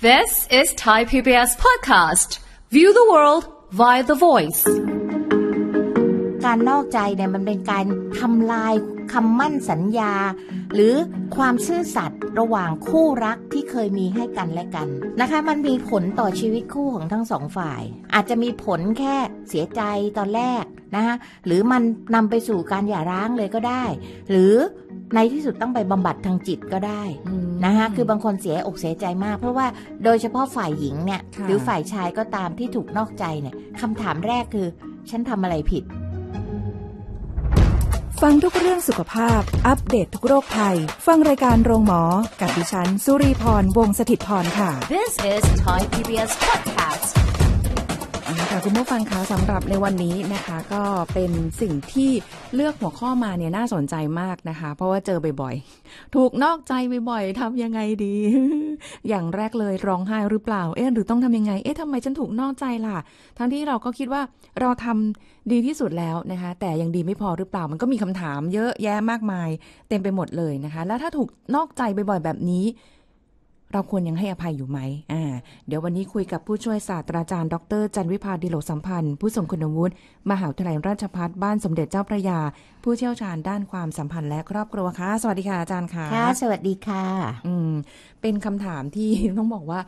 This is Thai PBS podcast. View the world via the voice. การนอกใจเนี่ยมันเป็นการทำลายคำมั่นสัญญา หรือความซื่อสัตย์ระหว่างคู่รักที่เคยมีให้กันและกันนะคะ มันมีผลต่อชีวิตคู่ของทั้งสองฝ่าย อาจจะมีผลแค่เสียใจตอนแรกนะคะหรือมันนำไปสู่การหย่าร้างเลยก็ได้ หรือในที่สุดต้องไปบำบัดทางจิตก็ได้ นะคะคือบางคนเสีย อกเสียใจมาก เพราะว่าโดยเฉพาะฝ่ายหญิงเนี่ยหรือฝ่ายชายก็ตามที่ถูกนอกใจเนี่ยคำถามแรกคือ ฉันทำอะไรผิด ฟังทุกเรื่องสุขภาพ อัปเดตททุกโรคภัยฟังรายการโรงหมอ กับดิฉันสุรีพรวงศิตพรค่ะ This is Thai PBS Podcast ค่ะคุณผู้ฟังคะสำหรับในวันนี้นะคะก็เป็นสิ่งที่เลือกหัวข้อมาเนี่ยน่าสนใจมากนะคะ เพราะว่าเจอบ่อยๆถูกนอกใจบ่อยๆทำยังไงดี อย่างแรกเลย ร้องไห้หรือเปล่าเอ๊ะหรือต้องทำยังไงเอ๊ะทำไมฉันถูกนอกใจล่ะ ทั้งที่เราก็คิดว่าเราทำดีที่สุดแล้วนะคะแต่ยังดีไม่พอหรือเปล่ามันก็มีคำถามเยอะแยะมากมาย เต็มไปหมดเลยนะคะ แล้วถ้าถูกนอกใจบ่อยๆแบบนี้เราควรยังให้อภัยอยู่ไหม อ่า เดี๋ยววันนี้คุยกับ ผู้ช่วยศาสตราจารย์ ดรจันวิพาดิโลสัมพันธ์ ผู้ทรงคุณวุฒิมหาวิทยาลัยราชภัฏ บ้านสมเด็จเจ้าพระยา ผู้เชี่ยวชาญด้านความสัมพันธ์และครอบครัวค่ะสวัสดีค่ะอาจารย์ค่ะค่ะ สวัสดีค่ะ อืม เป็นคำถามที่ต้องบอกว่า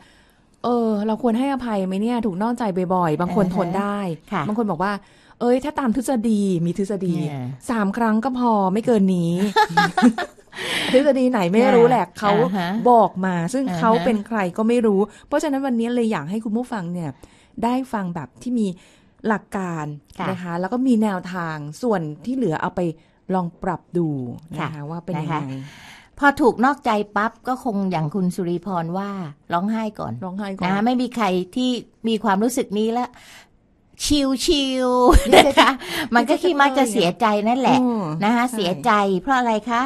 เออ เราควรให้อภัยไหมเนี่ย ถูกนอกใจบ่อยๆ บางคนทนได้ บางคนบอกว่า เอ้ย ถ้าตามทฤษฎี มีทฤษฎี สามครั้งก็พอ ไม่เกินนี้ทฤษฎีไหนไม่รู้แหละเขาบอกมา ซึ่งเขาเป็นใครก็ไม่รู้ เพราะฉะนั้นวันนี้เลยอยากให้คุณผู้ฟังเนี่ย ได้ฟังแบบที่มีหลักการนะคะ แล้วก็มีแนวทางส่วนที่เหลือเอาไปลองปรับดูนะคะว่าเป็นยังไงพอถูกนอกใจปั๊บ ก็คงอย่างคุณสุริพรว่าร้องไห้ก่อนร้องไห้ก่อนนะไม่มีใครที่มีความรู้สึกนี้ละชิวชิวนะคะ มันก็ที่มักจะเสียใจนั่นแหละนะคะเสียใจ เพราะอะไรคะ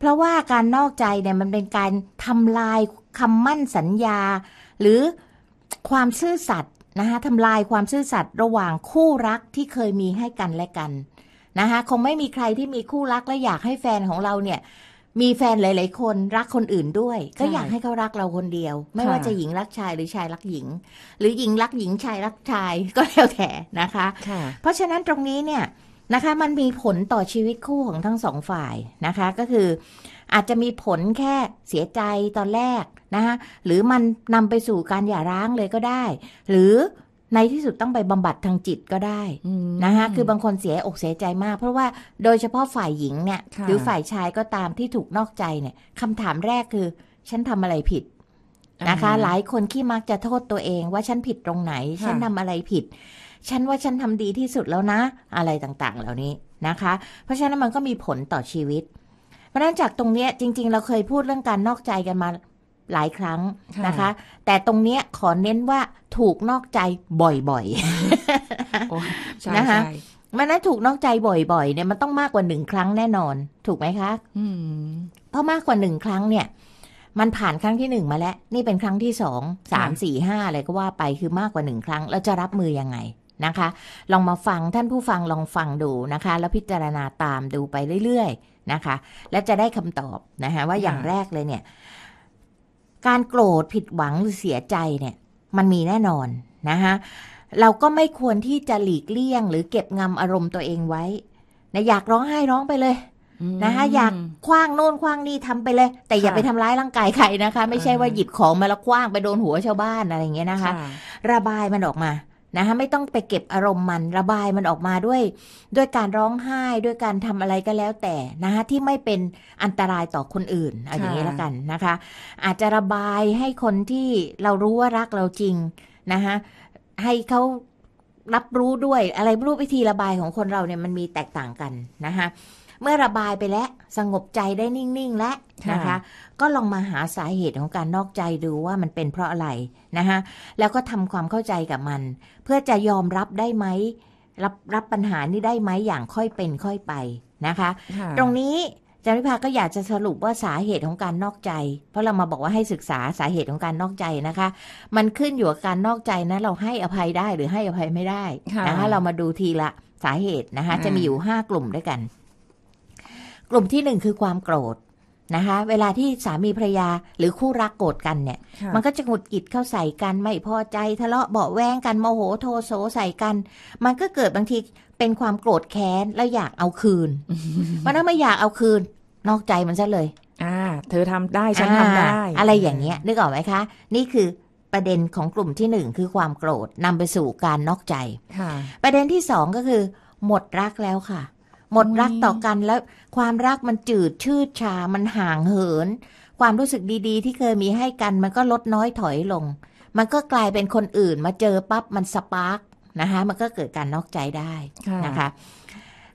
เพราะว่าการนอกใจเนี่ยมันเป็นการทำลายคำมั่นสัญญา หรือความซื่อสัตย์นะคะทำลายความซื่อสัตย์ระหว่างคู่รักที่เคยมีให้กันและกันนะคะคงไม่มีใครที่มีคู่รักและอยากให้แฟนของเราเนี่ยมีแฟนหลายๆคนรักคนอื่นด้วย ก็อยากให้เขารักเราคนเดียว ไม่ว่าจะหญิงรักชายหรือชายรักหญิง หรือหญิงรักหญิงชายรักชายก็แล้วแต่นะคะเพราะฉะนั้นตรงนี้เนี่ยนะคะมันมีผลต่อชีวิตคู่ของทั้งสองฝ่ายนะคะ ก็คือ อาจจะมีผลแค่เสียใจตอนแรกนะคะหรือมันนำไปสู่การหย่าร้างเลยก็ได้ หรือในที่สุดต้องไปบำบัดทางจิตก็ได้นะคะคือบางคนเสียอกเสียใจมาก เพราะว่าโดยเฉพาะฝ่ายหญิงเนี่ย หรือฝ่ายชายก็ตามที่ถูกนอกใจเนี่ยคำถามแรกคือ ฉันทำอะไรผิดนะคะ หลายคนขี้มักจะโทษตัวเอง ว่าฉันผิดตรงไหน ฉันทำอะไรผิดฉันว่าฉันทำดีที่สุดแล้วนะ อะไรต่างๆ เหล่านี้นะคะ เพราะฉะนั้นมันก็มีผลต่อชีวิตเพราะนั้นจากตรงเนี้ยจริง ๆ เราเคยพูดเรื่องการนอกใจกันมาหลายครั้งนะคะ แต่ตรงเนี้ย ขอเน้นว่าถูกนอกใจบ่อยๆนะคะมันนั้นถูกนอกใจบ่อยๆ เนี่ยมันต้องมากกว่าหนึ่งครั้งแน่นอนถูกไหมคะเพราะมากกว่าหนึ่งครั้งเนี่ย มันผ่านครั้งที่หนึ่งมาแล้ว นี่เป็นครั้งที่สองสามสี่ห้าอะไรก็ว่าไปคือมากกว่าหนึ่งครั้งเราจะรับมือยังไงนะคะลองมาฟังท่านผู้ฟังลองฟังดูนะคะ แล้วพิจารณาตามดูไปเรื่อยๆนะคะ และจะได้คำตอบนะคะว่าอย่างแรกเลยเนี่ย การโกรธผิดหวังหรือเสียใจเนี่ย มันมีแน่นอนนะคะ เราก็ไม่ควรที่จะหลีกเลี่ยง หรือเก็บงำอารมณ์ตัวเองไว้นะอยากร้องไห้ร้องไปเลยนะคะอยากคว้างโน่นคว้างนี่ทำไปเลย แต่อย่าไปทำร้ายร่างกายใครนะคะ ไม่ใช่ว่าหยิบของมาแล้วคว้างไปโดนหัวชาวบ้านอะไรเงี้ยนะคะ ระบายมันออกมานะคะไม่ต้องไปเก็บอารมณ์มันระบายมันออกมาด้วย ด้วยการร้องไห้ด้วยการทำอะไรก็แล้วแต่นะคะที่ไม่เป็นอันตรายต่อคนอื่นเอาอย่างนี้แล้วกันนะคะ อาจจะระบายให้คนที่เรารู้ว่ารักเราจริงนะคะให้เขารับรู้ด้วยอะไรรูปวิธีระบายของคนเราเนี่ยมันมีแตกต่างกันนะคะเมื่อระบายไปแล้วสงบใจได้นิ่งๆแล้วนะคะก็ลองมาหาสาเหตุของการนอกใจดูว่ามันเป็นเพราะอะไรนะคะแล้วก็ทำความเข้าใจกับมัน เพื่อจะยอมรับได้ไหม รับรับปัญหานี้ได้ไหมอย่างค่อยเป็นค่อยไปนะคะตรงนี้จารยิพาก็อยากจะสรุปว่าสาเหตุของการนอกใจ เพราะเรามาบอกว่าให้ศึกษาสาเหตุของการนอกใจนะคะ มันขึ้นอยู่กับการนอกใจนะเราให้อภัยได้หรือให้อภัยไม่ได้นะคะเรามาดูทีละสาเหตุนะคะจะมีอยู่ห้ากลุ่มด้วยกันกลุ่มที่หนึ่งคือความโกรธนะคะ เวลาที่สามีภรรยา หรือคู่รักโกรธกันเนี่ย มันก็จะหงุดหงิดเข้าใส่กัน ไม่พอใจทะเลาะเบาแวงกันโมโหโทโสใส่กัน มันก็เกิดบางที เป็นความโกรธแค้น แล้วอยากเอาคืนเพราะนั้นไม่อยากเอาคืนนอกใจมันซะเลย อ่า เธอทำได้ ฉันทำได้ อะไรอย่างเงี้ยนึกออกไหมคะ นี่คือประเด็นของกลุ่มที่หนึ่งคือความโกรธนำไปสู่การนอกใจประเด็นที่สองก็คือ หมดรักแล้วค่ะหมดรักต่อกันแล้วความรักมันจืดชืดชา มันห่างเหิน ความรู้สึกดี ๆ ที่เคยมีให้กัน มันก็ลดน้อยถอยลง มันก็กลายเป็นคนอื่น มาเจอปั๊บมันสปาร์กนะคะมันก็เกิดการนอกใจได้นะคะ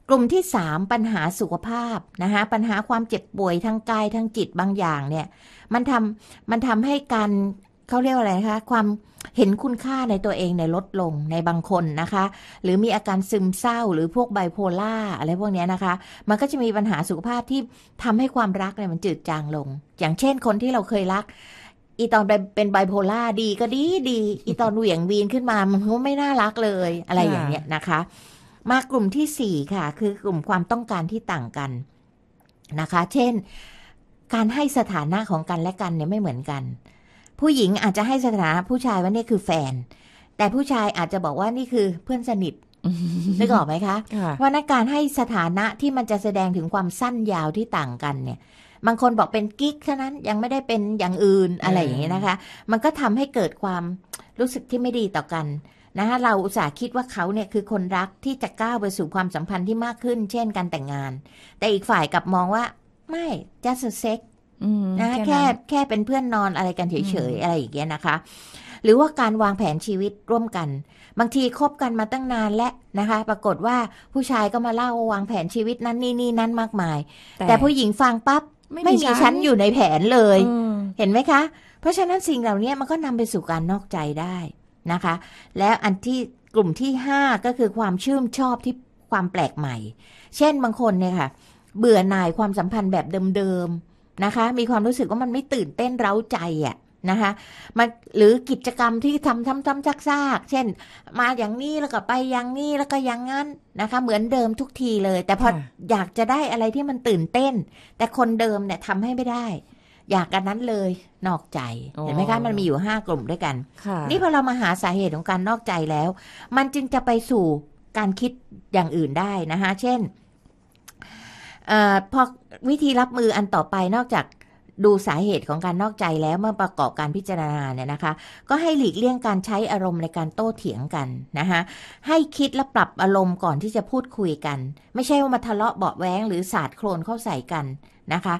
กลุ่มที่สามปัญหาสุขภาพนะคะปัญหาความเจ็บป่วยทางกายทางจิตบางอย่างเนี่ยมันทำมันทำให้การเขาเรียกว่าอะไรคะ ความเห็นคุณค่าในตัวเองในลดลงในบางคนนะคะ หรือมีอาการซึมเศร้าหรือพวกไบโพล่าอะไรพวกนี้นะคะมันก็จะมีปัญหาสุขภาพที่ทำให้ความรักเนี่ยมันจืดจางลง อย่างเช่นคนที่เราเคยรัก อีตอนเป็นไบโพล่าดีก็ดีดี อีตอนเหวี่ยงวีนขึ้นมามันก็ไม่น่ารักเลย อะไรอย่างเนี้ยนะคะ มากลุ่มที่สี่ค่ะ คือกลุ่มความต้องการที่ต่างกันนะคะ เช่นการให้สถานะของกันและกันเนี่ยไม่เหมือนกันผู้หญิงอาจจะให้สถานะผู้ชายว่านี่คือแฟน แต่ผู้ชายอาจจะบอกว่านี่คือเพื่อนสนิทนึกออกไหมคะว่านักการให้สถานะที่มันจะแสดงถึงความสั้นยาวที่ต่างกันเนี่ย บางคนบอกเป็นกิ๊กเท่านั้นยังไม่ได้เป็นอย่างอื่นอะไรอย่างนี้นะคะ มันก็ทำให้เกิดความรู้สึกที่ไม่ดีต่อกันนะคะเราอุตส่าห์คิดว่าเขาเนี่ยคือคนรักที่จะก้าวไปสู่ความสัมพันธ์ที่มากขึ้น เช่นการแต่งงาน แต่อีกฝ่ายกลับมองว่าไม่ just sex นะแค่ แค่เป็นเพื่อนนอนอะไรกันเฉยๆอะไรอย่างเงี้ยนะคะ หรือว่าการวางแผนชีวิตร่วมกัน บางทีคบกันมาตั้งนานและนะคะ ปรากฏว่าผู้ชายก็มาเล่าวางแผนชีวิตนั้นนี่นี่นั้นมากมาย แต่ผู้หญิงฟังปั๊บไม่มีชั้นอยู่ในแผนเลย เห็นไหมคะ เพราะฉะนั้นสิ่งเหล่านี้มันก็นำไปสู่การนอกใจได้นะคะ แล้วอันที่กลุ่มที่ห้าก็คือความชื่นชอบที่ความแปลกใหม่ เช่น บางคนเนี่ยค่ะ เบื่อหน่ายความสัมพันธ์แบบเดิมๆนะคะมีความรู้สึกว่ามันไม่ตื่นเต้นเร้าใจอะ่ะนะคะมันหรือกิจกรรมที่ทำซ้ำๆซากๆเช่น มาอย่างนี้แล้วก็ไปอย่างนี้แล้วก็อย่างนั้นนะคะ เหมือนเดิมทุกทีเลย แต่พออยากจะได้อะไรที่มันตื่นเต้น แต่คนเดิมเนี่ยทำให้ไม่ได้ อยากกันนั้นเลยนอกใจเห็นไหมคะมันมีอยู่ห้ากลุ่มด้วยกันนี่พอเรามาหาสาเหตุของการนอกใจแล้ว มันจึงจะไปสู่การคิดอย่างอื่นได้นะคะเช่นอพอวิธีรับมืออันต่อไปนอกจากดูสาเหตุของการนอกใจแล้วเมื่อประกอบการพิจารณาเนี่ย นะคะ ก็ให้หลีกเลี่ยงการใช้อารมณ์ในการโต้เถียงกันนะคะ ให้คิด และ ปรับอารมณ์ก่อนที่จะพูดคุยกัน ไม่ใช่ว่ามาทะเลาะเบาะแว้งหรือสาดโครนเข้าใส่กันนะคะ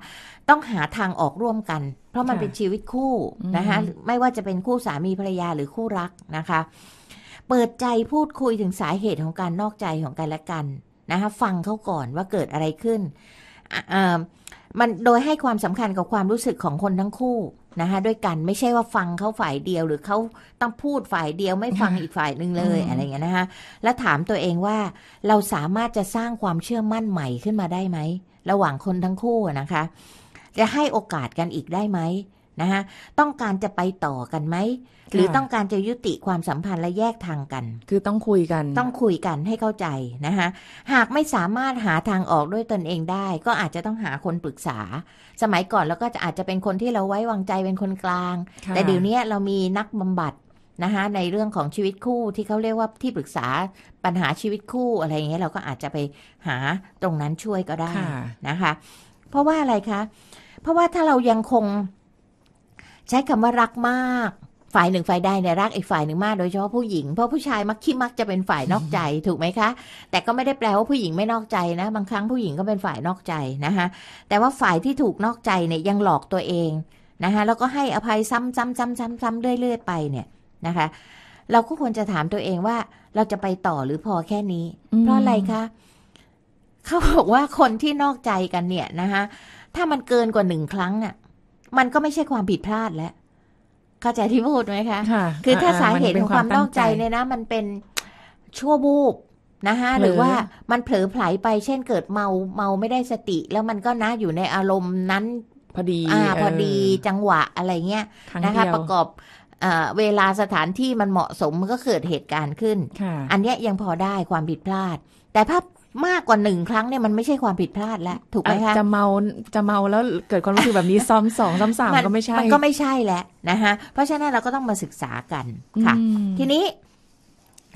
ต้องหาทางออกร่วมกัน เพราะมันเป็นชีวิตคู่นะคะไม่ว่าจะเป็นคู่สามีภรรยาหรือคู่รักนะคะ เปิดใจพูดคุยถึงสาเหตุของการนอกใจของกันและกันนะคะฟังเขาก่อนว่าเกิดอะไรขึ้นมันโดยให้ความสำคัญกับความรู้สึกของคนทั้งคู่นะคะด้วยกันไม่ใช่ว่าฟังเขาฝ่ายเดียว หรือเขาต้องพูดฝ่ายเดียวไม่ฟังอีกฝ่ายหนึ่งเลยอะไรเงี้ยนะคะแล้วถามตัวเองว่าเราสามารถจะสร้างความเชื่อมั่นใหม่ขึ้นมาได้ไหมระหว่างคนทั้งคู่นะคะ จะให้โอกาสกันอีกได้ไหมนะฮะต้องการจะไปต่อกันไหม หรือต้องการจะยุติความสัมพันธ์และแยกทางกัน คือต้องคุยกัน ต้องคุยกันให้เข้าใจนะคะหากไม่สามารถหาทางออกด้วยตนเองได้ ก็อาจจะต้องหาคนปรึกษา สมัยก่อนเราก็จะอาจจะเป็นคนที่เราไว้วางใจเป็นคนกลาง แต่เดี๋ยวนี้เรามีนักบำบัดนะคะในเรื่องของชีวิตคู่ที่เขาเรียกว่าที่ปรึกษาปัญหาชีวิตคู่อะไรอย่างเงี้ยเราก็อาจจะไปหาตรงนั้นช่วยก็ได้นะคะ เพราะว่าอะไรคะ เพราะว่าถ้าเรายังคงใช้คำว่ารักมากฝ่ายหนึ่งฝ่ายใดเนี่ยรักอีกฝ่ายหนึ่งมากโดยเฉพาะผู้หญิงเพราะผู้ชายมักขี้มักจะเป็นฝ่ายนอกใจถูกไหมคะ แต่ก็ไม่ได้แปลว่าผู้หญิงไม่นอกใจนะบางครั้งผู้หญิงก็เป็นฝ่ายนอกใจนะคะแต่ว่าฝ่ายที่ถูกนอกใจเนี่ยยังหลอกตัวเองนะคะแล้วก็ให้อภัยซ้ำๆๆๆๆเรื่อยๆไปเนี่ยนะคะ เราก็ควรจะถามตัวเองว่า เราจะไปต่อหรือพอแค่นี้เพราะอะไรคะเขาบอกว่าคนที่นอกใจกันเนี่ยนะคะถ้ามันเกินกว่าหนึ่งครั้งอ่ะมันก็ไม่ใช่ความผิดพลาดแล้วเข้าใจที่พูดไหมคะคือถ้าสาเหตุของความ้อกใจเนี่ยนะ มันเป็นชั่วบูบนะคะหรือว่ามันเผลอไผลไปเช่นเกิดเมาเมาไม่ได้สติ แล้วมันก็นะอยู่ในอารมณ์นั้นพอดีอ่าพอดี จังหวะอะไรเงี้ย นะคะ ประกอบเวลาสถานที่มันเหมาะสมมันก็เกิดเหตุการณ์ขึ้น อันนี้ยังพอได้ความผิดพลาด แต่ภาพมากกว่าหนึ่งครั้งเนี่ยมันไม่ใช่ความผิดพลาดแล้ว ถูกไหมคะจะเมาจะเมาแล้วเกิดความรู้สึกแบบนี้ ซ้ำสองซ้ำสามก็ไม่ใช่มันก็ไม่ใช่แหละนะคะเพราะฉะนั้นเราก็ต้องมาศึกษากัน ค่ะทีนี้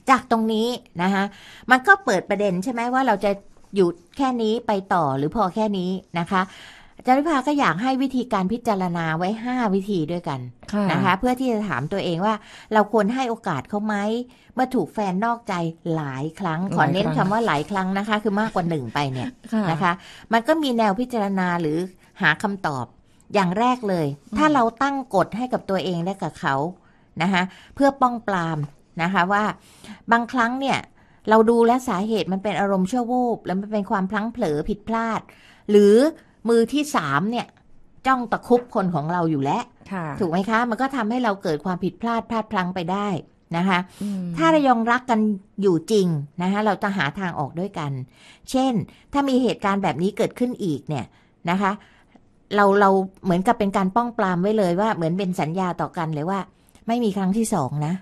จากตรงนี้นะคะมันก็เปิดประเด็นใช่ไหมว่าเราจะหยุดแค่นี้ไปต่อหรือพอแค่นี้นะคะาจารย์วิภาก็อยากให้วิธีการพิจารณาไว้ 5 วิธีด้วยกันนะคะ เพื่อที่จะถามตัวเองว่า เราควรให้โอกาสเขาไหมเมื่อถูกแฟนนอกใจหลายครั้ง ขอเน้นคำว่าหลายครั้งนะคะ คือมากกว่าหนึ่งไปเนี่ยนะคะมันก็มีแนวพิจารณาหรือหาคำตอบอย่างแรกเลย ถ้าเราตั้งกฎให้กับตัวเองและกับเขานะคะเพื่อป้องปรามนะคะว่า บางครั้งเนี่ยเราดูและสาเหตุมันเป็นอารมณ์ชั่ววูบแล้วมันเป็นความพลั้งเผลอผิดพลาด หรือมือที่สามเนี่ยจ้องตะคุบคนของเราอยู่แล้วถูกไหมคะ มันก็ทำให้เราเกิดความผิดพลาดพลาดพลั้งไปได้นะคะถ้าเรายองรักกันอยู่จริงนะคะเราจะหาทางออกด้วยกัน เช่น ถ้ามีเหตุการณ์แบบนี้เกิดขึ้นอีกเนี่ยนะคะ เราเราเหมือนกับเป็นการป้องปรามไว้เลยว่าเหมือนเป็นสัญญาต่อกันเลยว่า ไม่มีครั้งที่สองนะ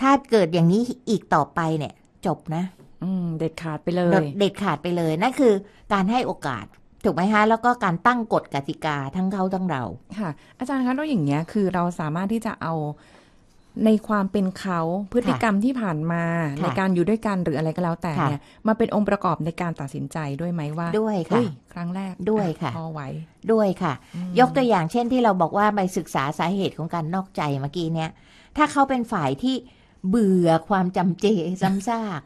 ถ้าเกิดอย่างนี้อีกต่อไปเนี่ย จบนะ อืม เด็ดขาดไปเลย เด็ดขาดไปเลยนั่นคือการให้โอกาสถูกไหมฮะแล้วก็การตั้งกฎกติกาทั้งเขาทั้งเราค่ะ อาจารย์คะแล้วอย่างเงี้ยคือเราสามารถที่จะเอาในความเป็นเขาพฤติกรรมที่ผ่านมาในการอยู่ด้วยกันหรืออะไรก็แล้ว แต่เนี่ยมาเป็นองค์ประกอบในการตัดสินใจด้วยไหมว่า ด้วยค่ะครั้งแรกด้วยค่ะพอไหวด้วยค่ะ ยกตัวอย่างเช่นที่เราบอกว่าไปศึกษาสาเหตุของการนอกใจเมื่อกี้เนี่ยถ้าเขาเป็นฝ่ายที่เบื่อความจำเจซ้ำซาก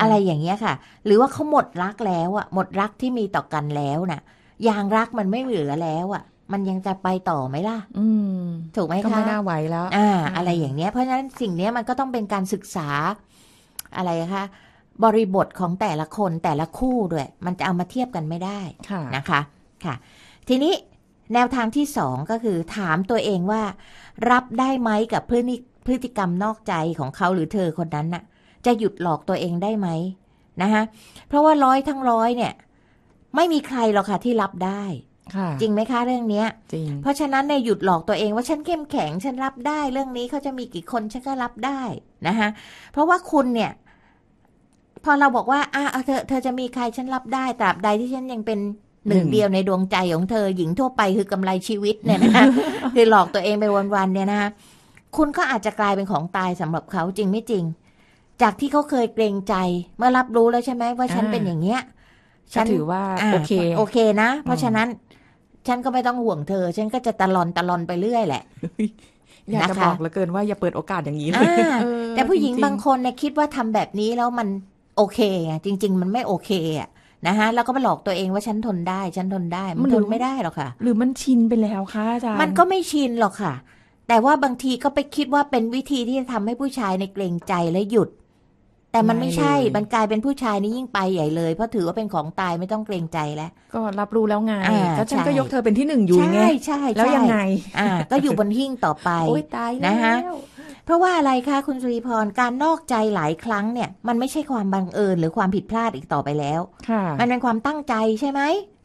อะไรอย่างเงี้ยค่ะ หรือว่าเขาหมดรักแล้ว อ่ะหมดรักที่มีต่อกันแล้ว น่ะ ยางรักมันไม่เหลือแล้ว อ่ะ มันยังจะไปต่อไหมล่ะอืถูกไหมคะ ก็ไม่น่าไหวแล้ว อ่า อะไรอย่างเนี้ย เพราะฉะนั้นสิ่งเนี้ยมันก็ต้องเป็นการศึกษาอะไรคะบริบทของแต่ละคน แต่ละคู่ด้วย มันจะเอามาเทียบกันไม่ได้ นะคะ ค่ะ ทีนี้แนวทางที่สองก็คือ ถามตัวเองว่า รับได้ไหมกับพฤติพฤติกรรมนอกใจของเขาหรือเธอคนนั้นน่ะ จะหยุดหลอกตัวเองได้ไหมนะคะเพราะว่าร้อยทั้งร้อยเนี่ย ไม่มีใครหรอกค่ะที่รับได้ จริงไหมคะเรื่องเนี้ยจริงเพราะฉะนั้นเนี่ยหยุดหลอกตัวเองว่าฉันเข้มแข็ง ฉันรับได้เรื่องนี้เขาจะมีกี่คนฉันก็รับได้นะคะเพราะว่าคุณเนี่ย พอเราบอกว่าอ่ะเธอเธอจะมีใครฉันรับได้ตราบใดที่ฉันยังเป็นหนึ่งเดียวในดวงใจของเธอหญิงทั่วไปคือกำไรชีวิตเนี่ยนะคะคือหลอกตัวเองไปวันๆเนี่ยนะคะคุณก็อาจจะกลายเป็นของตายสำหรับเขาจริงไม่จริง จากที่เขาเคยเกรงใจ เมื่อรับรู้แล้วใช่ไหมว่าฉันเป็นอย่างเงี้ยฉันถือว่าโอเคโอเคนะ เพราะฉะนั้น ฉันก็ไม่ต้องห่วงเธอ ฉันก็จะตะลอนตะลอนไปเรื่อยแหละอยากจะบอกเหลือเกินว่าอย่าเปิดโอกาสอย่างนี้เลยแต่ผู้หญิงบางคนเนี่ยคิดว่าทำแบบนี้แล้วมันโอเคอ่ะ จริง ๆ มันไม่โอเคอ่ะนะคะแล้วก็มาหลอกตัวเองว่าฉันทนได้ฉันทนได้ มันทนไม่ได้หรอกค่ะ หรือมันชินไปแล้วคะอาจารย์มันก็ไม่ชินหรอกค่ะแต่ว่าบางทีก็ไปคิดว่าเป็นวิธีที่จะทำให้ผู้ชายในเกรงใจและหยุด แต่มันไม่ใช่ มันกลายเป็นผู้ชายนี่ยิ่งไปใหญ่เลย เพราะถือว่าเป็นของตายไม่ต้องเกรงใจแล้ว ก็รับรู้แล้วไงแล้วฉันก็ยกเธอเป็นที่หนึ่งอยู่ไงใช่ใช่แล้วยังไงอ่า ก็อยู่บนหิ้งต่อไปโอ้ยตายนะฮะเพราะว่าอะไรคะคุณสุริพรการนอกใจหลายครั้งเนี่ย มันไม่ใช่ความบังเอิญหรือความผิดพลาดอีกต่อไปแล้วค่ะมันเป็นความตั้งใจใช่ไหม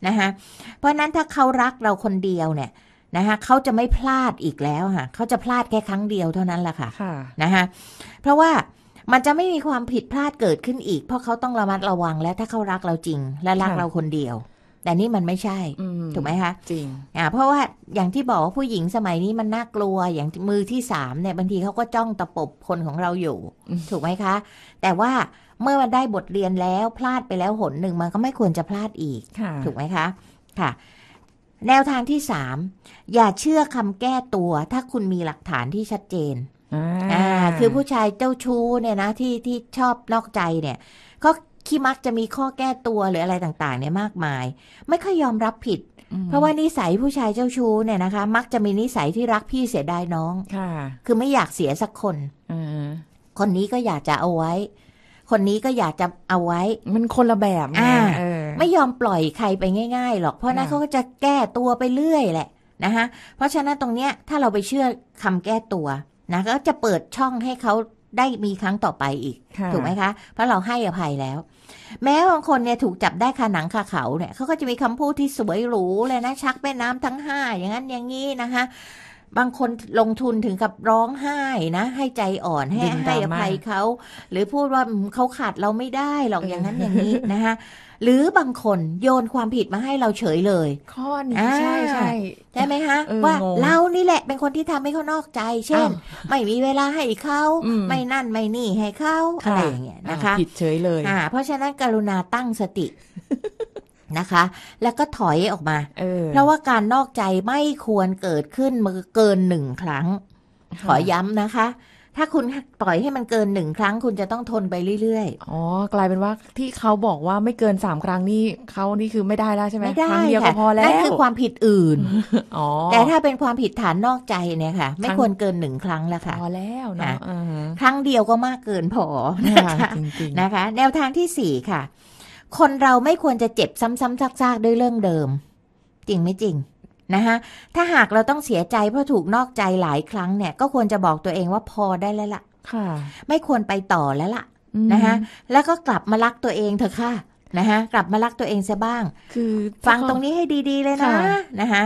นะคะเพราะฉะนั้นถ้าเขารักเราคนเดียวเนี่ยนะคะเขาจะไม่พลาดอีกแล้วค่ะเขาจะพลาดแค่ครั้งเดียวเท่านั้นแหละค่ะนะคะเพราะว่ามันจะไม่มีความผิดพลาดเกิดขึ้นอีก เพราะเขาต้องระมัดระวังและถ้าเขารักเราจริง และรักเราคนเดียว แต่นี่มันไม่ใช่ถูกไหมคะ จริงอ่าเพราะว่าอย่างที่บอกว่าผู้หญิงสมัยนี้มันน่ากลัวอย่างมือที่สามเนี่ยบางทีเขาก็จ้องตะปบคนของเราอยู่ถูกไหมคะ แต่ว่าเมื่อมันได้บทเรียนแล้วพลาดไปแล้วหนหนึ่งมันก็ไม่ควรจะพลาดอีกถูกไหมคะค่ะแนวทางที่สาม อย่าเชื่อคำแก้ตัวถ้าคุณมีหลักฐานที่ชัดเจนอ่า คือผู้ชายเจ้าชู้เนี่ยนะที่ที่ชอบนอกใจเนี่ยก็ขี้มักจะมีข้อแก้ตัวหรืออะไรต่างๆเนี่ยมากมาย ไม่ค่อยยอมรับผิด เพราะว่านิสัยผู้ชายเจ้าชู้เนี่ยนะคะมักจะมีนิสัยที่รักพี่เสียดายน้อง ค่ะ คือไม่อยากเสียสักคนคนนี้ก็อยากจะเอาไว้ คนนี้ก็อยากจะเอาไว้มันคนละแบบอ่าไม่ยอมปล่อยใครไปง่ายๆหรอก เพราะนั้นเขาก็จะแก้ตัวไปเรื่อยแหละนะคะ เพราะฉะนั้นตรงเนี้ย ถ้าเราไปเชื่อคำแก้ตัวนะก็จะเปิดช่องให้เขาได้มีครั้งต่อไปอีก ถูกไหมคะเพราะเราให้อภัยแล้ว แม้บางคนเนี่ยถูกจับได้คาหนังคาเขาเนี่ยเขาก็จะมีคำพูดที่สวยหรูเลยนะชักแม่น้ำทั้งห้าอย่างนั้นอย่างนี้นะคะบางคนลงทุนถึงกับร้องไห้นะ ให้ใจอ่อนให้ให้อภัยเขาหรือพูดว่าเขาขาดเราไม่ได้หรอกอย่างนั้นอย่างนี้นะคะหรือบางคนโยนความผิดมาให้เราเฉยเลยข้อนี้ใช่ใช่ ใช่ไหมฮะ ว่าเรานี่แหละเป็นคนที่ทำให้เขานอกใจ เช่นไม่มีเวลาให้เขาไม่นั่นไม่นี่ให้เขาอะไรอย่างเงี้ยนะคะ ผิดเฉยเลยอ่าเพราะฉะนั้นกรุณาตั้งสตินะคะแล้วก็ถอยออกมาเเพราะว่าการนอกใจไม่ควรเกิดขึ้นมาเกินหนึ่งครั้ง ขอย้ำนะคะถ้าคุณปล่อยให้มันเกินหนึ่งครั้ง คุณจะต้องทนไปเรื่อย ๆ อ๋อ กลายเป็นว่าที่เขาบอกว่าไม่เกินสามครั้งนี่เขานี่คือไม่ได้แล้วใช่ไหมไม่ได้ครั้งเดียวพอแล้วนั่นคือความผิดอื่นอ๋อแต่ถ้าเป็นความผิดฐานนอกใจเนี่ยค่ะ ไม่ควรเกินหนึ่งครั้งแล้วค่ะพอแล้วนะครั้งเดียวก็มากเกินพอนะคะนะคะ แนวทางที่สี่ค่ะ คนเราไม่ควรจะเจ็บซ้ำๆซากๆด้วยเรื่องเดิม จริงไม่จริงนะคะถ้าหากเราต้องเสียใจเพราะถูกนอกใจหลายครั้งเนี่ยก็ควรจะบอกตัวเองว่าพอได้แล้วล่ะค่ะ ไม่ควรไปต่อแล้วล่ะนะคะแล้วก็กลับมารักตัวเองเถอะค่ะนะคะกลับมารักตัวเองซะบ้าง คือฟังตรงนี้ให้ดีๆเลยนะนะคะ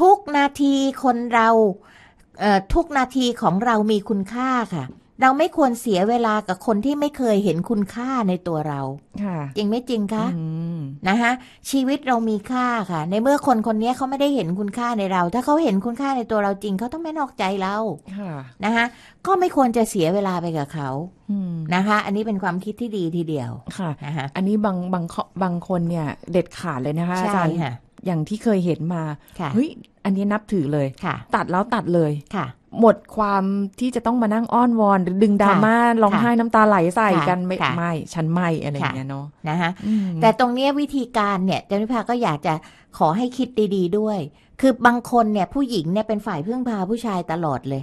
ทุกนาทีคนเราทุกนาทีของเรามีคุณค่าค่ะเราไม่ควรเสียเวลากับคนที่ไม่เคยเห็นคุณค่าในตัวเราจริงไม่จริงคะนะคะชีวิตเรามีค่าค่ะ ในเมื่อคนคนนี้เขาไม่ได้เห็นคุณค่าในเรา ถ้าเขาเห็นคุณค่าในตัวเราจริงเขาต้องไม่นอกใจเราค่ะนะคะก็ไม่ควรจะเสียเวลาไปกับเขานะคะอันนี้เป็นความคิดที่ดีทีเดียวค่ะนะคะอันนี้บางบางบางคนเนี่ยเด็ดขาดเลยนะคะอาจารย์อย่างที่เคยเห็นมาเฮ้ยอันนี้นับถือเลยค่ะตัดแล้วตัดเลยค่ะหมดความที่จะต้องมานั่งอ้อนวอนหรือดึงดราม่าร้องไห้น้ำตาไหลใส่กันไม่ไม่ฉันไม่อะไรอย่างเงี้ยเนาะนะคะแต่ตรงเนี้ยวิธีการเนี่ยเจ้านิพาก็อยากจะขอให้คิดดี ๆ ด้วย คือบางคนเนี่ยผู้หญิงเนี่ยเป็นฝ่ายพึ่งพาผู้ชายตลอดเลย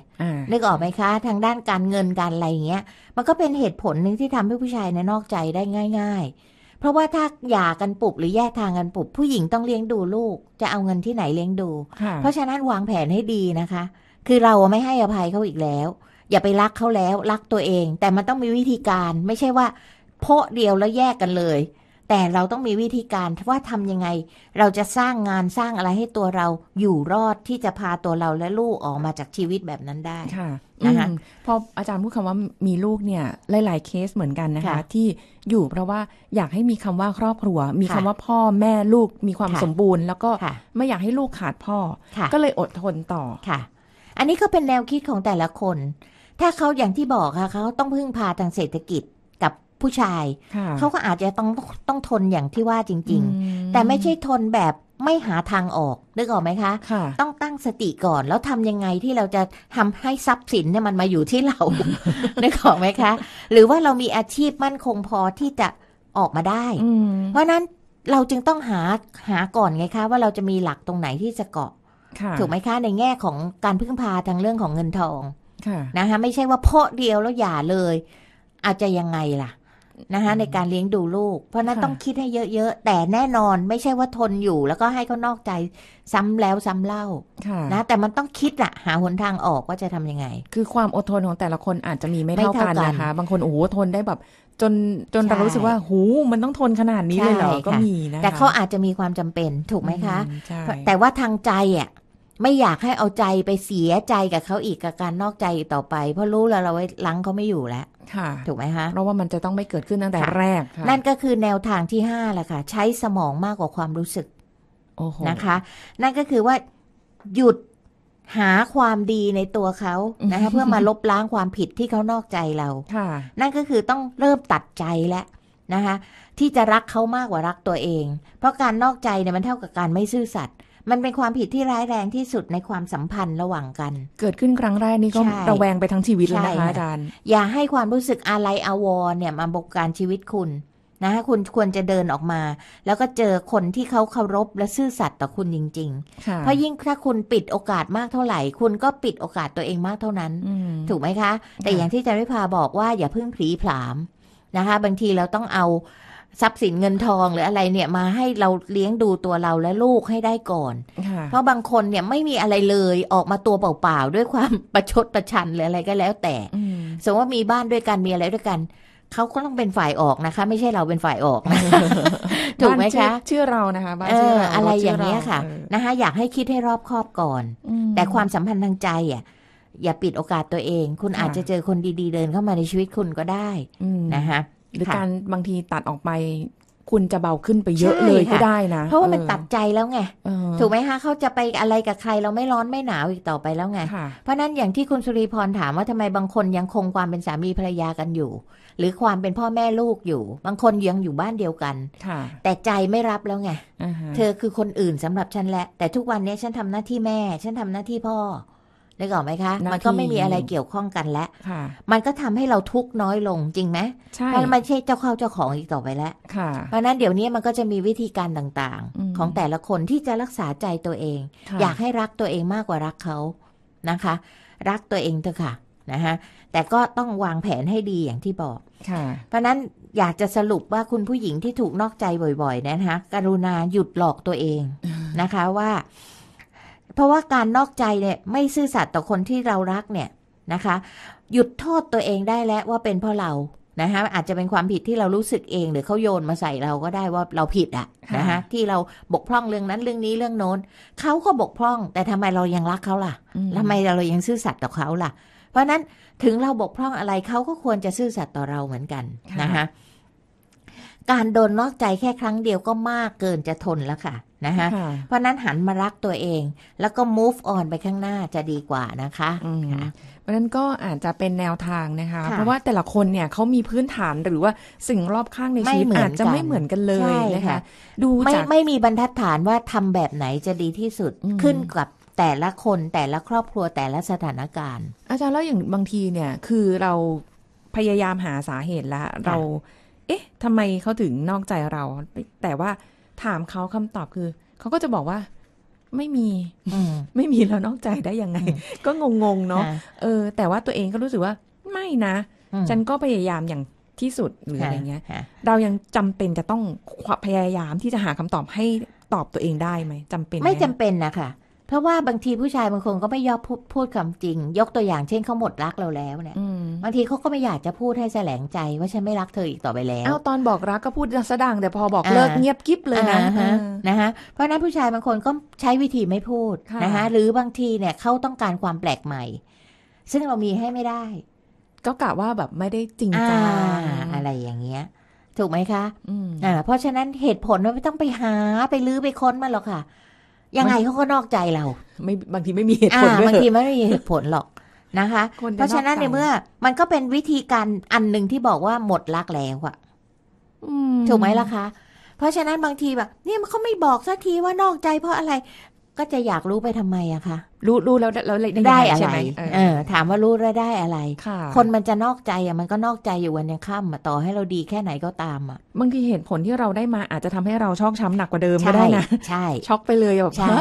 นึกออกไหมคะ ทางด้านการเงินการอะไรเงี้ย มันก็เป็นเหตุผลหนึ่งที่ทำให้ผู้ชายเนี่ยนอกใจได้ง่าย ๆ เพราะว่าถ้าหย่ากันปุบหรือแยกทางกันปุบผู้หญิงต้องเลี้ยงดูลูก จะเอาเงินที่ไหนเลี้ยงดูเพราะฉะนั้นวางแผนให้ดีนะคะคือเราไม่ให้อภัยเขาอีกแล้ว อย่าไปรักเขาแล้วรักตัวเอง แต่มันต้องมีวิธีการไม่ใช่ว่าโพะเดียวแล้วแยกกันเลย แต่เราต้องมีวิธีการว่าทำยังไง เราจะสร้างงานสร้างอะไรให้ตัวเราอยู่รอดที่จะพาตัวเราและลูกออกมาจากชีวิตแบบนั้นได้ค่ะนะคะพออาจารย์พูดคำว่ามีลูกเนี่ยหลาย ๆเคสเหมือนกันนะคะ ที่อยู่เพราะว่าอยากให้มีคำว่าครอบครัว มีคำว่าพ่อแม่ลูกมีความสมบูรณ์ แล้วก็ ไม่อยากให้ลูกขาดพ่อก็เลยอดทนต่ออันนี้ก็เป็นแนวคิดของแต่ละคน ถ้าเขาอย่างที่บอกค่ะเขาต้องพึ่งพาทางเศรษฐกิจกับผู้ชาย เขาก็อาจจะต้องต้องทนอย่างที่ว่าจริง ๆ แต่ไม่ใช่ทนแบบไม่หาทางออกนึกออกไหมคะคะ ต้องตั้งสติก่อนแล้วทำยังไงที่เราจะทำให้ทรัพย์สินเนี่ยมันมาอยู่ที่เรานึกออกไหมคะ หรือว่าเรามีอาชีพมั่นคงพอที่จะออกมาได้ เพราะนั้นเราจึงต้องหาหาก่อนไงคะ ว่าเราจะมีหลักตรงไหนที่จะเกาะถูกไหมคะในแง่ของการพึ่งพาทางเรื่องของเงินทองนะคะไม่ใช่ว่าเพาะเดียวแล้วหย่าเลยอาจจะยังไงล่ะนะคะในการเลี้ยงดูลูกเพราะนั้นต้องคิดให้เยอะๆแต่แน่นอนไม่ใช่ว่าทนอยู่ แล้วก็ให้เขานอกใจซ้ำแล้วซ้ำเล่านะ แต่มันต้องคิดละหาหนทางออกว่าจะทํำยังไง คือความอดทนของแต่ละคนอาจจะมีไม่เท่ากันนะคะบางคนโอ้โหทนได้แบบ จนจนเรารู้สึกว่าหูมันต้องทนขนาดนี้เลยเหรอก็มีนะแต่เขาอาจจะมีความจำเป็น ถูกไหมคะ แต่ว่าทางใจอ่ะไม่อยากให้เอาใจไปเสียใจกับเขาอีกกับการนอกใจต่อไป เพราะรู้แล้วเราไว้ลังเขาไม่อยู่แล้ว ค่ะ ถูกไหมคะเพราะว่า มันจะต้องไม่เกิดขึ้นตั้งแต่แรก นั่นก็คือแนวทางที่ห้าแหละค่ะ ใช้สมองมากกว่าความรู้สึกนะคะ นั่นก็คือว่าหยุดหาความดีในตัวเขานะคะ เพื่อมาลบล้างความผิดที่เขานอกใจเราค่ะ นั่นก็คือต้องเริ่มตัดใจแล้วนะคะที่จะรักเขามากกว่ารักตัวเอง เพราะการนอกใจเนี่ยมันเท่ากับการไม่ซื่อสัตย์มันเป็นความผิดที่ร้ายแรงที่สุดในความสัมพันธ์ระหว่างกัน เกิดขึ้นครั้งแรกนี่ก็ระแวงไปทั้งชีวิตแล้วนะคะอาจารย์อย่าให้ความรู้สึกอะไรอาวรเนี่ย มาบกการชีวิตคุณนะคุณควรจะเดินออกมา แล้วก็เจอคนที่เขาเคารพและซื่อสัตย์ต่อคุณจริงๆ เพราะยิ่งถ้าคุณปิดโอกาสมากเท่าไหร่คุณก็ปิดโอกาสตัวเองมากเท่านั้นถูกไหมคะ แต่อย่างที่จาริพาบอกว่าอย่าพึ่งผีผามนะคะ บางทีเราต้องเอาทรัพย์สินเงินทองหรืออะไรเนี่ยมาให้เราเลี้ยงดูตัวเราและลูกให้ได้ก่อน เพราะบางคนเนี่ยไม่มีอะไรเลยออกมาตัวเปล่าๆด้วยความประชดประชัน หรืออะไรก็แล้วแต่สมมติว่ามีบ้านด้วยกันมีอะไรด้วยกัน เขาก็ต้องเป็นฝ่ายออกนะคะ ไม่ใช่เราเป็นฝ่ายออกนะถูกไหมคะชื่อเรานะคะบ้านชื่อเราอะไรอย่างเงี้ยค่ะนะคะอยากให้คิดให้รอบคอบก่อนแต่ความสัมพันธ์ทางใจอ่ะอย่าปิดโอกาสตัวเอง คุณอาจจะเจอคนดีๆ เดินเข้ามาในชีวิตคุณก็ได้นะคะหรือการบางทีตัดออกไป คุณจะเบาขึ้นไปเยอะเลยก็ได้นะเพราะว่ามันตัดใจแล้วไงถูกไหมคะเขาจะไปอะไรกับใครเราไม่ร้อนไม่หนาวอีกต่อไปแล้วไงเพราะนั้นอย่างที่คุณสุริพรถามว่าทำไมบางคนยังคงความเป็นสามีภรรยากันอยู่ หรือความเป็นพ่อแม่ลูกอยู่ บางคนยังอยู่บ้านเดียวกันแต่ใจไม่รับแล้วไงเธอคือคนอื่นสำหรับฉันแหละแต่ทุกวันนี้ฉันทำหน้าที่แม่ ฉันทำหน้าที่พ่อได้ก่อนไหมคะ มันก็ไม่มีอะไรเกี่ยวข้องกันแล้วมันก็ทำให้เราทุกน้อยลงจริงไหมใช่มันไม่ใช่เจ้าเข้าเจ้าของอีกต่อไปแล้วเพราะนั้นเดี๋ยวนี้มันก็จะมีวิธีการต่างๆ ของแต่ละคนที่จะรักษาใจตัวเอง อยากให้รักตัวเองมากกว่ารักเขานะคะ รักตัวเองเถอะค่ะนะคะแต่ก็ต้องวางแผนให้ดีอย่างที่บอกเพราะนั้นอยากจะสรุปว่าคุณผู้หญิงที่ถูกนอกใจบ่อยๆนะคะ กรุณาหยุดหลอกตัวเองนะคะว่าเพราะว่าการนอกใจเนี่ย ไม่ซื่อสัตย์ต่อคนที่เรารักเนี่ยนะคะ หยุดโทษตัวเองได้แล้ว ว่าเป็นเพราะเรา นะคะอาจจะเป็นความผิดที่เรารู้สึกเองหรือเขาโยนมาใส่เราก็ได้ว่าเราผิดอะนะคะที่เราบกพร่องเรื่องนั้นเรื่องนี้เรื่องโน้นเขาก็บกพร่อง แต่ทำไมเรายังรักเขาล่ะทำไมเรายังซื่อสัตย์ต่อเขาล่ะ เพราะนั้นถึงเราบกพร่องอะไรเขาก็ควรจะซื่อสัตย์ต่อเราเหมือนกันนะคะการโดนนอกใจแค่ครั้งเดียวก็มากเกินจะทนแล้วค่ะนะคะเพราะนั้น หันมารักตัวเอง แล้วก็ move on ไปข้างหน้าจะดีกว่านะคะเพราะนั้นก็อาจจะเป็นแนวทางนะคะ เพราะว่าแต่ละคนเนี่ยเขามีพื้นฐานหรือว่าสิ่งรอบข้างในชีวิตอาจจะไม่เหมือนกันเลยนะคะดูไม่ไม่มีบรรทัดฐานว่าทำแบบไหนจะดีที่สุดขึ้นกับแต่ละคนแต่ละครอบครัวแต่ละสถานการณ์ อาจารย์แล้วอย่างบางทีเนี่ยคือเราพยายามหาสาเหตุแล้วเรา เอ๊ะทำไมเขาถึงนอกใจเราแต่ว่าถามเขาคำตอบคือ เขาก็จะบอกว่าไม่มีไม่มีแล้วนอกใจได้ยังไง ก็งงๆเนาะเออ แต่ว่าตัวเองก็รู้สึกว่าไม่นะ ฉันก็พยายามอย่างที่สุดหรืออะไรเงี้ยเรายังจำเป็นจะต้องพยายามที่จะหาคำตอบให้ตอบตัวเองได้ไหมจำเป็นไม่จำเป็นนะคะเพราะว่าบางทีผู้ชายบางคนก็ไม่ยอมพูดคำจริง ยกตัวอย่างเช่นเขาหมดรักเราแล้วเนี่ยบางทีเขาก็ไม่อยากจะพูดให้แสลงใจว่าฉันไม่รักเธออีกต่อไปแล้วเอาตอนบอกรักก็พูดสะดังแต่พอบอกเลิกเงียบกิ๊บเลยนะนะคะเพราะนั้นผู้ชายบางคนก็ใช้วิธีไม่พูดนะคะหรือบางทีเนี่ยเขาต้องการความแปลกใหม่ ซึ่งเรามีให้ไม่ได้ก็กะว่าแบบไม่ได้จริงจังอะไรอย่างเงี้ย ถูกไหมคะอ่าเพราะฉะนั้นเหตุผลเราไม่ต้องไปหาไปลื้อไปค้นมาหรอกค่ะยังไงเขาก็นอกใจเรา ไม่บางทีไม่มีเหตุผลยบางทีไม่มีเหตุผลหรอกนะคะ เพราะฉะนั้นในเมื่อ มันก็เป็นวิธีการอันหนึ่งที่บอกว่าหมดรักแล้วอะถูกไหมล่ะคะ เพราะฉะนั้นบางทีแบบ เนี่ยมันเขาไม่บอกสักทีว่านอกใจเพราะอะไรก็จะอยากรู้ไปทำไมอะคะรู้รู้แล้วแล้วได้อะไรเออถามว่ารู้แล้วได้อะไร คนมันจะนอกใจอะมันก็นอกใจอยู่วันยังค่ำอะต่อให้เราดีแค่ไหนก็ตามอะบางทีเหตุผลที่เราได้มา อาจจะทำให้เราชอกช้าหนักกว่าเดิมก็ได้นะใช่ช็อกไปเลยแบบใช่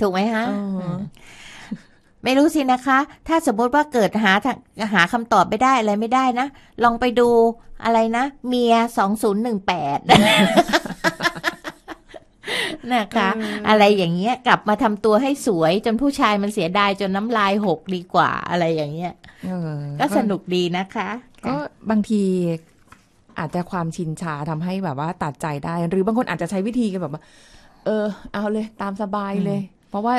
ถูกไหมฮะไม่รู้สินะคะ ถ้าสมมติว่าเกิดหาหาคำตอบไม่ได้อะไรไม่ได้นะลองไปดูอะไรนะเมียสองศูนย์หนึ่งแปดนะคะอะไรอย่างเงี้ยกลับมาทำตัวให้สวยจนผู้ชายมันเสียดายจนน้ำลายหกดีกว่าอะไรอย่างเงี้ยก็สนุกดีนะคะ ก็บางทีอาจจะความชินชาทำให้แบบว่า ตัดใจได้หรือบางคนอาจจะใช้วิธีกันแบบว่า เออ เอาเลยตามสบายเลย เพราะว่า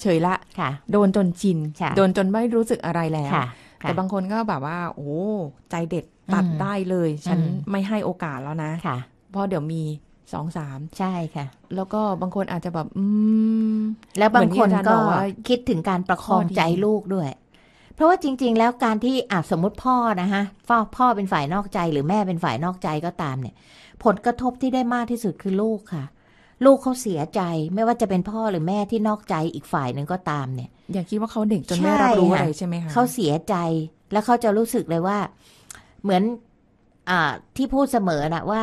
เฉยละค่ะ โดนจนชินโดนจนไม่รู้สึกอะไรแล้วแต่บางคนก็แบบว่า โอ้ ใจเด็ดตัดได้เลย ฉันไม่ให้โอกาสแล้วนะเพราะเดี๋ยวมีสองสามใช่ค่ะ แล้วก็บางคนอาจจะแบบอืมแล้วบางคนก็คิดถึงการประคองใจลูกด้วย เพราะว่าจริงๆแล้วการที่อาสมมติพ่อนะฮะพ่อพ่อเป็นฝ่ายนอกใจหรือแม่เป็นฝ่ายนอกใจก็ตามเนี่ย ผลกระทบที่ได้มากที่สุดคือลูกค่ะ ลูกเขาเสียใจไม่ว่าจะเป็นพ่อหรือแม่ที่นอกใจอีกฝ่ายหนึ่งก็ตามเนี่ยอย่าคิดว่าเขาเด็กจนไม่รับรู้อะไรใช่ไหมคะเขาเสียใจแล้วเขาจะรู้สึกเลยว่า เหมือน อ่าที่พูดเสมอนะว่า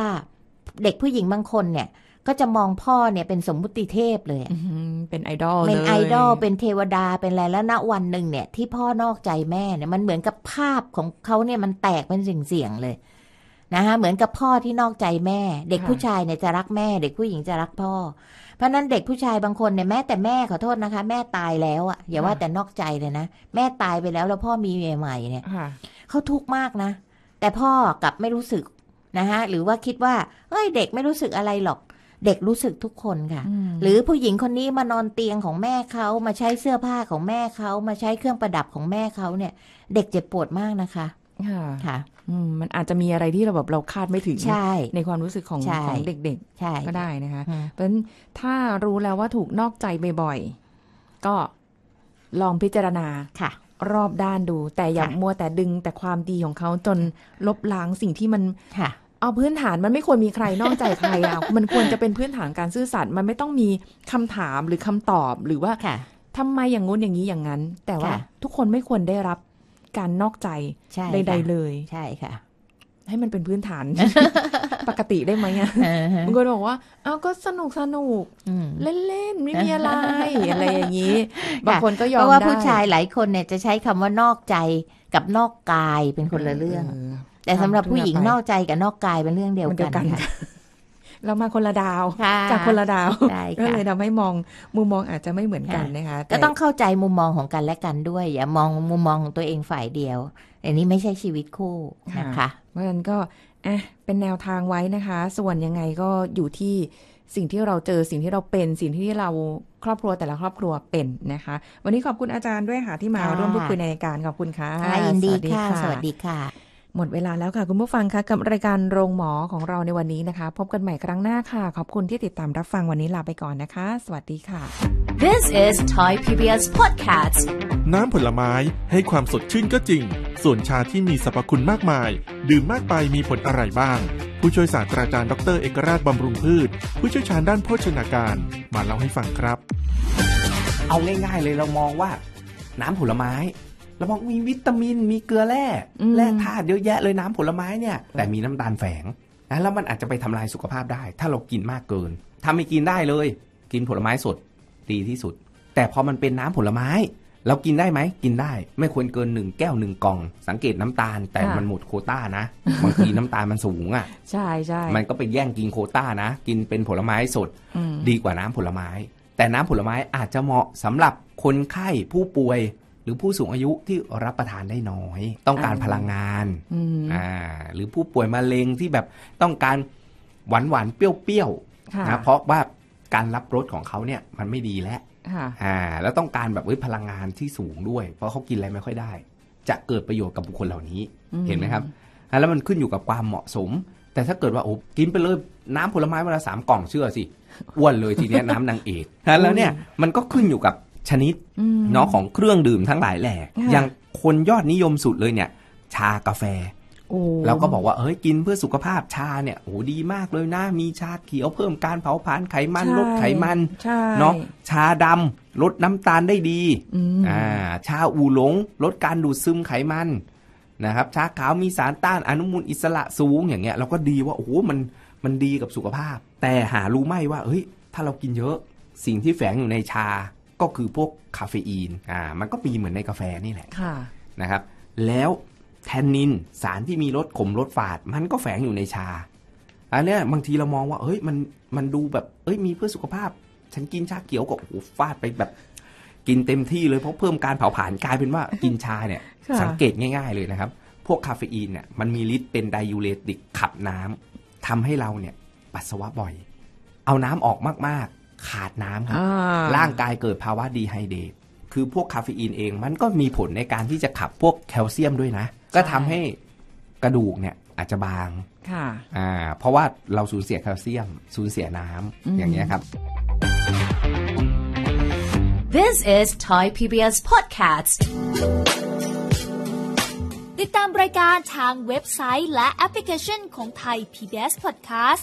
เด็กผู้หญิงบางคนเนี่ย ก็จะมองพ่อเนี่ยเป็นสมมุติเทพเลย เป็นไอดอลเป็นไอดอล เป็นเทวดา เป็นอะไร แล้ว ณ วันหนึ่งเนี่ย ที่ พ่อนอกใจแม่ เนี่ย มันเหมือนกับ ภาพของเขาเนี่ย มันแตกเป็นสิ่งเสี่ยงเลย นะคะ เหมือนกับพ่อ ที่ นอกใจ แม่ เด็กผู้ชาย เนี่ย จะรักแม่ เด็กผู้หญิงจะรักพ่อ เพราะนั้น เด็กผู้ชายบางคน เนี่ยแม่แต่แม่ขอโทษนะคะ แม่ตายแล้วอ่ะอย่าว่าแต่นอกใจเลยนะแม่ตายไปแล้ว แล้วพ่อมีเมียใหม่เนี่ยเขาทุกข์มากนะ แต่พ่อกลับไม่รู้สึกนะคะหรือว่าคิดว่าเอ้ยเด็กไม่รู้สึกอะไรหรอก เด็กรู้สึกทุกคนค่ะ หรือผู้หญิงคนนี้มานอนเตียงของแม่เขามาใช้เสื้อผ้าของแม่เขามาใช้เครื่องประดับของแม่เขาเนี่ย เด็กเจ็บปวดมากนะคะค่ะมันอาจจะมีอะไรที่เราแบบเราคาดไม่ถึงใในความรู้สึกของของเด็กๆก็ได้นะคะ เพราะฉะนั้นถ้ารู้แล้วว่าถูกนอกใจบ่อยๆก็ลองพิจารณาค่ะรอบด้านดู แต่อย่ามัวแต่ดึงแต่ความดีของเขาจนลบล้างสิ่งที่มันเอาพื้นฐานมันไม่ควรมีใครนอกใจใครอ่ะมันควรจะเป็นพื้นฐานการซื่อสัตย์มันไม่ต้องมีคำถามหรือคำตอบหรือว่าทำไมอย่างงู้นอย่างนี้อย่างนั้น แต่ว่าทุกคนไม่ควรได้รับการนอกใจใใดๆเลย ใช่ค่ะให้มันเป็นพื้นฐาน ปกติได้ไหมอ่ะบางคนบอกว่าเอาก็สนุก สนุก เล่นๆ ไม่มีอะไร อะไรอย่างนี้บางคนก็ยอมได้เพราะว่าผู้ชายหลายคนเนี่ย จะใช้คำว่านอกใจกับนอกกายเป็นคนละเรื่องแต่สำหรับผู้หญิงนอกใจกับนอกกายเป็นเรื่องเดียวกันเรามาคนละดาวจากคนละดาว ก็เลยทำให้มองมุมมองอาจจะไม่เหมือนกันนะคะก็ต้องเข้าใจมุมมองของกันและกันด้วยอย่ามองมุมมองของตัวเองฝ่ายเดียวอันนี้ไม่ใช่ชีวิตคู่นะคะ เพราะฉะนั้นก็อ่ะเป็นแนวทางไว้นะคะ ส่วนยังไงก็อยู่ที่สิ่งที่เราเจอสิ่งที่เราเป็นสิ่งที่เราครอบครัวแต่ละครอบครัวเป็นนะคะ วันนี้ขอบคุณอาจารย์ด้วยค่ะที่มาร่วมพูดคุยในรายการขอบคุณค่ะยินดีค่ะสวัสดีค่ะหมดเวลาแล้วค่ะ คุณผู้ฟังคะกับรายการโรงหมอของเราในวันนี้นะคะ พบกันใหม่ครั้งหน้าค่ะ ขอบคุณที่ติดตามรับฟังวันนี้ลาไปก่อนนะคะ สวัสดีค่ะ This is Thai PBS Podcast น้ำผลไม้ให้ความสดชื่นก็จริง ส่วนชาที่มีสรรพคุณมากมาย ดื่มมากไปมีผลอะไรบ้าง ผู้ช่วยศาสตราจารย์ดรเอกราช บำรุงพืช ผู้เชี่ยวชาญด้านโภชนาการมาเล่าให้ฟังครับ เอาง่ายๆ เลยเรามองว่า น้ำผลไม้เราบอกมีวิตามินมีเกลือแร่แร่ธาตุเยอะแยะเลยน้ำผลไม้เนี่ยแต่มีน้ำตาลแฝงนะแล้วมันอาจจะไปทำลายสุขภาพได้ ถ้าเรากินมากเกินถ้าไม่กินได้เลย กินผลไม้สดดีที่สุด แต่พอมันเป็นน้ำผลไม้เรากินได้ไหมกินได้ ไม่ควรเกินหนึ่งแก้วหนึ่งกล่อง สังเกตน้ำตาล แต่มันหมดโคต้านะบางทีน้ำตาลมันสูงอ่ะใช่ใช่มันก็ไปแย่งกินโคต้านะ กินเป็นผลไม้สดดีกว่าน้ำผลไม้ แต่น้ำผลไม้อาจจะเหมาะสำหรับคนไข้ผู้ป่วยรือผู้สูงอายุที่รับประทานได้น้อย ต้องการพลังงานอ่าหรือผู้ป่วยมะเร็งที่แบบต้องการหวานหวานเปรี้ยวๆนะเพราะว่าการรับรสของเขาเนี่ยมันไม่ดีแล้วอ่าแล้วต้องการแบบพลังงานที่สูงด้วย เพราะเขากินอะไรไม่ค่อยได้ จะเกิดประโยชน์กับบุคคลเหล่านี้เห็นไหมครับแล้วมันขึ้นอยู่กับความเหมาะสม แต่ถ้าเกิดว่าโอ้กินไปเลยน้ำผลไม้เวลาสามกล่องเชื่อสิอ้วนเลยทีเนี้ยน้ำนางเอกแล้วเนี่ยมันก็ขึ้นอยู่กับชนิดเนาะของเครื่องดื่มทั้งหลายแหล่อย่างคนยอดนิยมสุดเลยเนี่ย ชากาแฟแล้วก็บอกว่า เฮ้ย กินเพื่อสุขภาพชาเนี่ย โอ้ดีมากเลยนะ มีชาเขียวเพิ่มการเผาผลาญไขมัน ลดไขมัน เนาะชาดำ ลดน้ำตาลได้ดี อ่า ชาอูหลง ลดการดูดซึมไขมัน นะครับ ชาขาวมีสารต้านอนุมูลอิสระสูงอย่างเงี้ย เราก็ดีว่า โอ้โหมัน มันดีกับสุขภาพ แต่หารู้ไหมว่า เฮ้ย ถ้าเรากินเยอะ สิ่งที่แฝงอยู่ในชาก็คือพวกคาเฟอีน อ่า มันก็มีเหมือนในกาแฟนี่แหละ ค่ะ นะครับ แล้วแทนนินสารที่มีรสขมรสฝาด มันก็แฝงอยู่ในชาอันเนี้ยบางทีเรามองว่า เฮ้ย มัน มันดูแบบเอ้ยมีเพื่อสุขภาพ ฉันกินชาเขียวก็โอ้โหฟาดไปแบบกินเต็มที่เลย เพราะเพิ่มการเผาผลาญกลายเป็นว่ากินชาเนี่ย สังเกตง่าย ๆเลยนะครับ พวกคาเฟอีนเนี่ย มันมีฤทธิ์เป็นไดยูเรติกขับน้ำทำให้เราเนี่ยปัสสาวะบ่อย เอาน้ำออกมากขาดน้ำครับ ร่างกายเกิดภาวะดีไฮเดตคือพวกคาเฟอีนเองมันก็มีผลในการที่จะขับพวกแคลเซียมด้วยนะ ก็ทำให้กระดูกเนี่ยอาจจะบางค่ะอ่าเพราะว่าเราสูญเสียแคลเซียม สูญเสียน้ำอย่างเงี้ยครับ This is Thai PBS podcast ติดตามรายการทางเว็บไซต์และแอปพลิเคชันของ Thai PBS Podcast